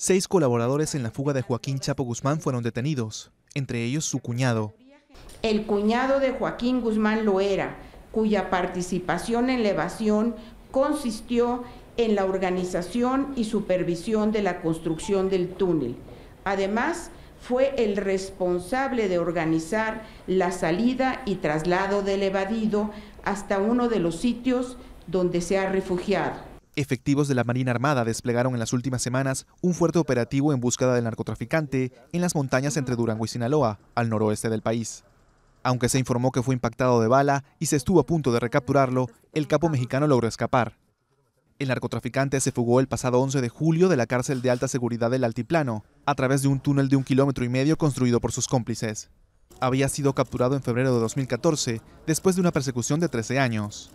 Seis colaboradores en la fuga de Joaquín Chapo Guzmán fueron detenidos, entre ellos su cuñado. El cuñado de Joaquín Guzmán Loera, cuya participación en la evasión consistió en la organización y supervisión de la construcción del túnel. Además, fue el responsable de organizar la salida y traslado del evadido hasta uno de los sitios donde se ha refugiado. Efectivos de la Marina Armada desplegaron en las últimas semanas un fuerte operativo en búsqueda del narcotraficante en las montañas entre Durango y Sinaloa, al noroeste del país. Aunque se informó que fue impactado de bala y se estuvo a punto de recapturarlo, el capo mexicano logró escapar. El narcotraficante se fugó el pasado 11 de julio de la cárcel de alta seguridad del Altiplano, a través de un túnel de un kilómetro y medio construido por sus cómplices. Había sido capturado en febrero de 2014, después de una persecución de 13 años.